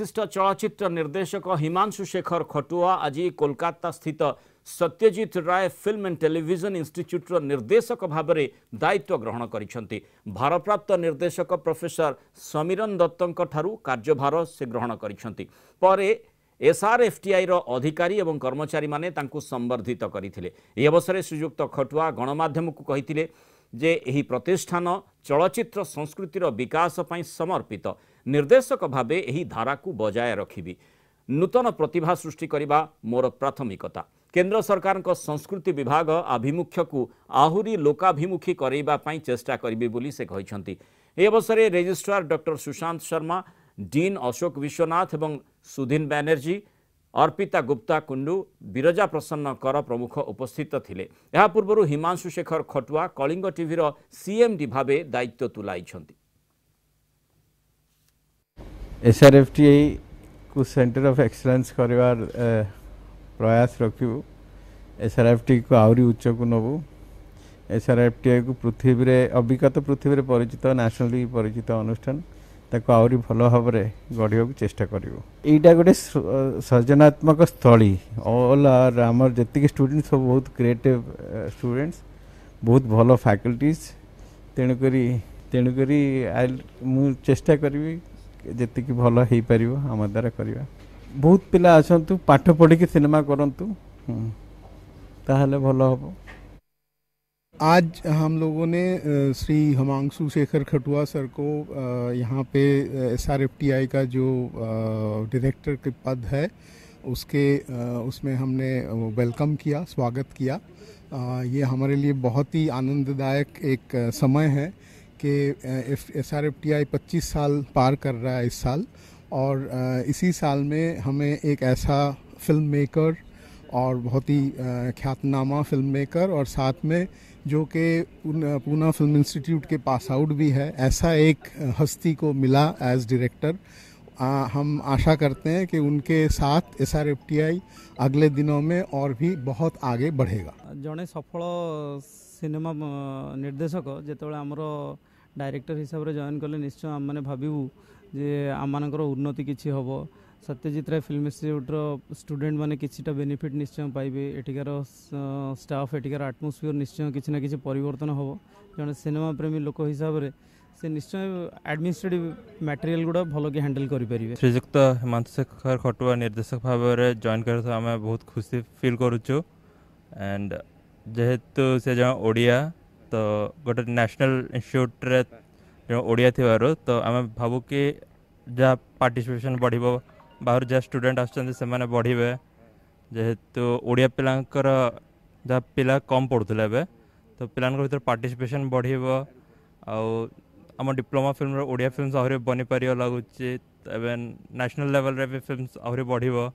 বিশিষ্ট চলচ্চিত্র নির্দেশক হিমাংশু শেখর খটুয়া আজি কলকাতা স্থিত Satyajit Ray film and television ইনস্টিচ্যুটর নির্দেশক ভাবে দায়িত্ব গ্রহণ করেছেন ভারপ্রাপ্ত নির্দেশক প্রফেসর সমীরন দত্তর কার্যভার সে গ্রহণ করেছেন পরে এসআরএফটিআইর অধিকারী এবং কর্মচারী মানে তাঁকু সম্বর্ধিত করে এই অবসরে শ্রীযুক্ত খটুয়া গণমাধ্যমক ଯେ ଏହି ପ୍ରତିଷ୍ଠାନ ଚଳଚ୍ଚିତ୍ର ସଂସ୍କୃତିର ବିକାଶ ପାଇଁ ସମର୍ପିତ ନିର୍ଦ୍ଦେଶକ ଭାବେ ଏହି ଧାରାକୁ ବଜାୟ ରଖିବି ନୂତନ ପ୍ରତିଭା ସୃଷ୍ଟି କରିବା ମୋର ପ୍ରାଥମିକତା କେନ୍ଦ୍ର ସରକାରଙ୍କ ସଂସ୍କୃତି ବିଭାଗ ଆଭିମୁଖ୍ୟକୁ ଆହୁରି ଲୋକାଭିମୁଖୀ କରାଇବା ପାଇଁ ଚେଷ୍ଟା କରିବି ବୋଲି ସେ କହିଛନ୍ତି ଏ ଅବସରରେ registrar doctor Sushant Sharma dean Ashok Biswanath ଏବଂ ସୁଧୀନ ବ୍ୟାନାର୍ଜୀ ଅର୍ପିତା ଗୁପ୍ତା କୁଣ୍ଡୁ ବିରଜା ପ୍ରସନ୍ନ କର ପ୍ରମୁଖ ଉପସ୍ଥିତ ଥିଲେ ଏହା ପୂର୍ବରୁ ହିମାଂଶୁ ଶେଖର ଖଟୁଆ କଳିଙ୍ଗ ଟିଭିର ସିଏମ୍ଡି ଭାବେ ଦାୟିତ୍ୱ ତୁଲାଇଛନ୍ତି ଏସ୍ଆର୍ଏଫ୍ଟିକୁ ସେଣ୍ଟର ଅଫ୍ ଏକ୍ସଲେନ୍ସ କରିବାର ପ୍ରୟାସ ରଖିବୁ ଏସ୍ଆର୍ଏଫ୍ଟିକୁ ଆହୁରି ଉଚ୍ଚକୁ ନେବୁ ଏସ୍ଆର୍ଏଫ୍ଟିଆଇକୁ ପୃଥିବୀରେ ଅବିଗତ ପୃଥିବୀରେ ପରିଚିତ ନ୍ୟାସନାଲି ପରିଚିତ ଅନୁଷ୍ଠାନ ତାକୁ ଆହୁରି ଭଲ ଭାବରେ ଗଢ଼ିବାକୁ ଚେଷ୍ଟା କରିବୁ ଏଇଟା ଗୋଟେ ସର୍ଜନାତ୍ମକ ସ୍ଥଳୀ ଅଲ୍ ଆର୍ ଆମର ଯେତିକି ଷ୍ଟୁଡେଣ୍ଟ ସବୁ ବହୁତ କ୍ରିଏଟିଭ୍ ଷ୍ଟୁଡେଣ୍ଟସ୍ ବହୁତ ଭଲ ଫ୍ୟାକଲ୍ଟିଜ୍ ତେଣୁକରି ତେଣୁକରି ମୁଁ ଚେଷ୍ଟା କରିବି ଯେତିକି ଭଲ ହେଇପାରିବ ଆମ ଦ୍ୱାରା କରିବା ବହୁତ ପିଲା ଆସନ୍ତୁ ପାଠ ପଢ଼ିକି ସିନେମା କରନ୍ତୁ ତାହେଲେ ଭଲ ହେବ आज हम लोगों ने श्री हमांशु शेखर खटुआ सर को यहाँ पे S R F T I का जो डायरेक्टर के पद है उसके उसमें हमने वेलकम किया स्वागत किया ये हमारे लिए बहुत ही आनंददायक एक समय है कि S R F T I पच्चीस साल पार कर रहा है इस साल और इसी साल में हमें एक ऐसा फिल्म मेकर और बहुत ही ख्यातनामा फिल्म मेकर और साथ में जो कि पूना फिल्म इंस्टीट्यूट के पास आउट भी है ऐसा एक हस्ती को मिला एज डायरेक्टर हम आशा करते हैं कि उनके साथ S R F T I अगले दिनों में और भी बहुत आगे बढ़ेगा जड़े सफल सिनेमा निर्देशक जो आमर डायरेक्टर हिसाब से जयन कले निश्चय आम मैंने भाव जे आम उन्नति किसी हम ସତ୍ୟଜିତ ରାୟ ଫିଲ୍ମ ଇନଷ୍ଟିଚ୍ୟୁଟ୍ର ଷ୍ଟୁଡେଣ୍ଟମାନେ କିଛିଟା ବେନିଫିଟ୍ ନିଶ୍ଚୟ ପାଇବେ ଏଠିକାର ଷ୍ଟାଫ୍ ଏଠିକାର ଆଟମୋସ୍ଫିୟର ନିଶ୍ଚୟ କିଛି ନା କିଛି ପରିବର୍ତ୍ତନ ହେବ ଜଣେ ସିନେମା ପ୍ରେମୀ ଲୋକ ହିସାବରେ ସେ ନିଶ୍ଚୟ ଆଡମିନିଷ୍ଟ୍ରେଟିଭ୍ ମ୍ୟାଟେରିଆଲ୍ ଗୁଡ଼ା ଭଲକି ହ୍ୟାଣ୍ଡେଲ୍ କରିପାରିବେ ଶ୍ରୀଯୁକ୍ତ ହେମନ୍ତ ଶେଖର ଖଟୁଆ ନିର୍ଦ୍ଦେଶକ ଭାବରେ ଜଏନ୍ କରିଥିବା ଆମେ ବହୁତ ଖୁସି ଫିଲ୍ କରୁଛୁ ଆଣ୍ଡ ଯେହେତୁ ସେ ଜଣେ ଓଡ଼ିଆ ତ ଗୋଟେ ନ୍ୟାସନାଲ୍ ଇନଷ୍ଟିଚ୍ୟୁଟ୍ରେ ଜଣେ ଓଡ଼ିଆ ଥିବାରୁ ତ ଆମେ ଭାବୁ କି ଯାହା ପାର୍ଟିସିପେସନ୍ ବଢ଼ିବ ବାହାରୁ ଯାହା ଷ୍ଟୁଡେଣ୍ଟ ଆସୁଛନ୍ତି ସେମାନେ ବଢ଼ିବେ ଯେହେତୁ ଓଡ଼ିଆ ପିଲାଙ୍କର ଯାହା ପିଲା କମ୍ ପଢ଼ୁଥିଲେ ଏବେ ତ ପିଲାଙ୍କ ଭିତରେ ପାର୍ଟିସିପେସନ୍ ବଢ଼ିବ ଆଉ ଆମ ଡିପ୍ଲୋମା ଫିଲ୍ମର ଓଡ଼ିଆ ଫିଲ୍ମସ୍ ଆହୁରି ବନିପାରିବ ଲାଗୁଛି ଏବେ ନ୍ୟାସନାଲ୍ ଲେଭେଲ୍ରେ ବି ଫିଲ୍ମସ୍ ଆହୁରି ବଢ଼ିବ